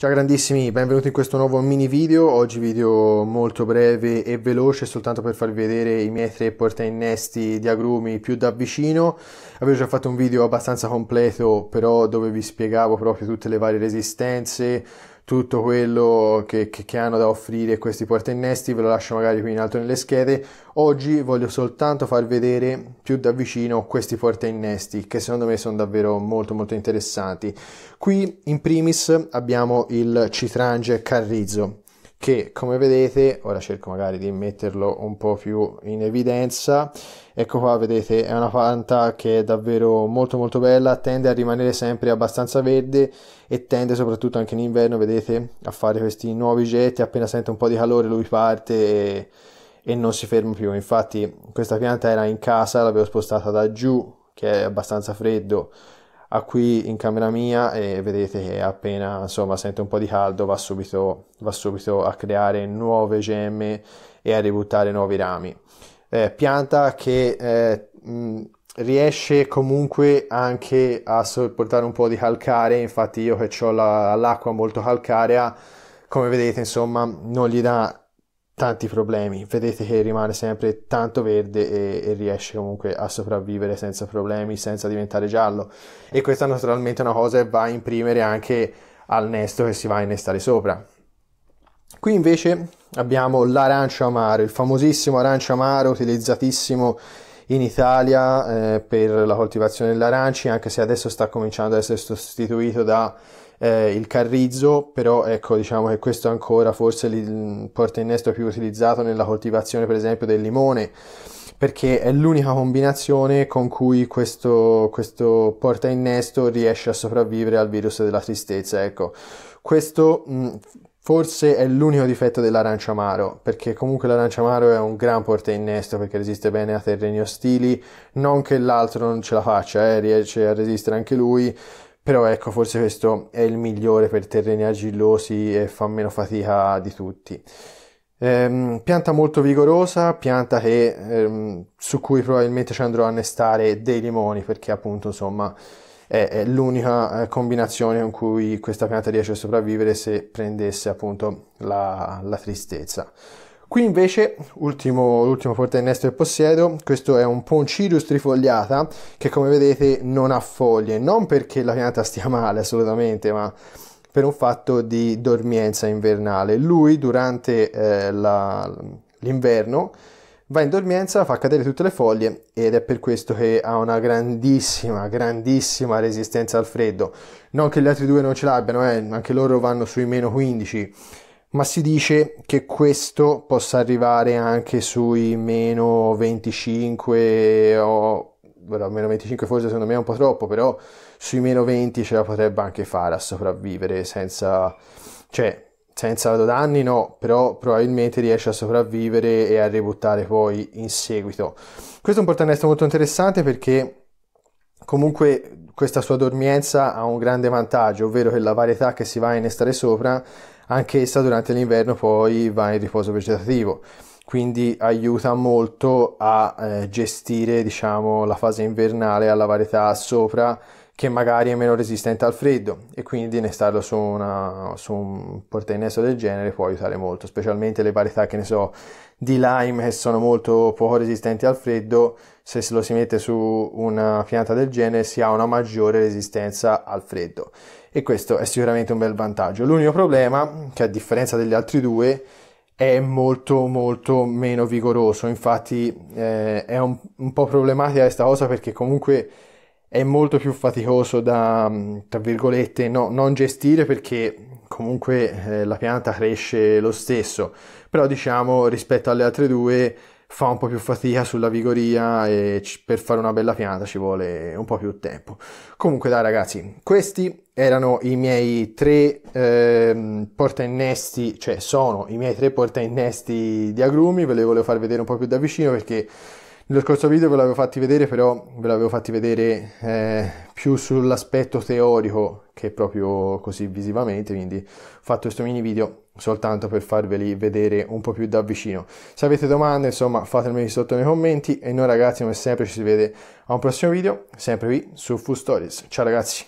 Ciao grandissimi, benvenuti in questo nuovo mini video, oggi video molto breve e veloce soltanto per farvi vedere i miei tre porta innesti di agrumi più da vicino. Avevo già fatto un video abbastanza completo però dove vi spiegavo proprio tutte le varie resistenze, tutto quello che, che, che, hanno da offrire questi porta innesti ve lo lascio magari qui in alto nelle schede oggi voglio soltanto far vedere più da vicino questi porta innesti che secondo me sono davvero molto molto interessanti qui in primis abbiamo il citrange carrizzo che come vedete, ora cerco magari di metterlo un po' più in evidenza, ecco qua vedete è una pianta che è davvero molto molto bella, tende a rimanere sempre abbastanza verde e tende soprattutto anche in inverno, vedete, a fare questi nuovi getti, appena sente un po' di calore lui parte e, e non si ferma più, infatti questa pianta era in casa, l'avevo spostata da giù che è abbastanza freddo a qui in camera mia e vedete che appena insomma sente un po' di caldo va subito, va subito a creare nuove gemme e a ributtare nuovi rami. Eh, pianta che eh, mh, riesce comunque anche a sopportare un po' di calcare, infatti io che ho la, l'acqua molto calcarea, come vedete insomma non gli dà tanti problemi. Vedete che rimane sempre tanto verde e, e, riesce comunque a sopravvivere senza problemi, senza diventare giallo. E questa naturalmente è una cosa che va a imprimere anche al nesto che si va a innestare sopra. Qui invece abbiamo l'arancio amaro, il famosissimo arancio amaro utilizzatissimo in Italia eh, per la coltivazione dell'aranci, anche se adesso sta cominciando ad essere sostituito da eh, il carrizzo, però ecco diciamo che questo è ancora forse il mm, porta innesto più utilizzato nella coltivazione per esempio del limone perché è l'unica combinazione con cui questo, questo porta innesto riesce a sopravvivere al virus della tristezza. Ecco, questo mh, mm, forse è l'unico difetto dell'arancia amaro, perché comunque l'arancia amaro è un gran porta innesto perché resiste bene a terreni ostili, non che l'altro non ce la faccia, eh, riesce a resistere anche lui, però ecco forse questo è il migliore per terreni argillosi e fa meno fatica di tutti. Ehm, pianta molto vigorosa, pianta che, ehm, su cui probabilmente ci andrò a innestare dei limoni perché appunto insomma è, l'unica eh, combinazione con cui questa pianta riesce a sopravvivere se prendesse appunto la, la tristezza. Qui invece, ultimo, l'ultimo forte innesto che possiedo, questo è un Poncirus trifogliata che come vedete non ha foglie, non perché la pianta stia male assolutamente, ma per un fatto di dormienza invernale. Lui durante eh, la, l'inverno va in dormienza, fa cadere tutte le foglie ed è per questo che ha una grandissima, grandissima resistenza al freddo. Non che gli altri due non ce l'abbiano, eh, anche loro vanno sui meno 15 ma si dice che questo possa arrivare anche sui meno 25 o allora, meno 25 forse secondo me è un po' troppo però sui meno 20 ce la potrebbe anche fare a sopravvivere senza cioè senza danni no, però probabilmente riesce a sopravvivere e a ributtare poi in seguito. Questo è un portanesto molto interessante perché comunque questa sua dormienza ha un grande vantaggio, ovvero che la varietà che si va a innestare sopra, anch'essa durante l'inverno poi va in riposo vegetativo, quindi aiuta molto a eh, gestire diciamo, la fase invernale alla varietà sopra che magari è meno resistente al freddo e quindi innestarlo su, una, su un portainesso del genere può aiutare molto, specialmente le varietà che ne so di lime che sono molto poco resistenti al freddo, se lo si mette su una pianta del genere si ha una maggiore resistenza al freddo e questo è sicuramente un bel vantaggio. L'unico problema, che a differenza degli altri due, molto molto meno vigoroso infatti eh, è un, un, po' problematica questa cosa perché comunque è molto più faticoso da, mm, tra virgolette, no, non gestire perché comunque eh, la pianta cresce lo stesso, però diciamo rispetto alle altre due fa un po' più fatica sulla vigoria e c- per fare una bella pianta ci vuole un po' più tempo. Comunque dai ragazzi, questi erano i miei tre eh, portainnesti, cioè sono i miei tre portainnesti di agrumi, ve li volevo far vedere un po' più da vicino perché nello scorso video ve l'avevo fatti vedere, però ve l'avevo fatti vedere eh, più sull'aspetto teorico che proprio così visivamente, quindi ho fatto questo mini video soltanto per farveli vedere un po' più da vicino. Se avete domande, insomma, fatemeli sotto nei commenti e noi ragazzi, come sempre, ci si vede a un prossimo video, sempre qui su Full Stories. Ciao ragazzi!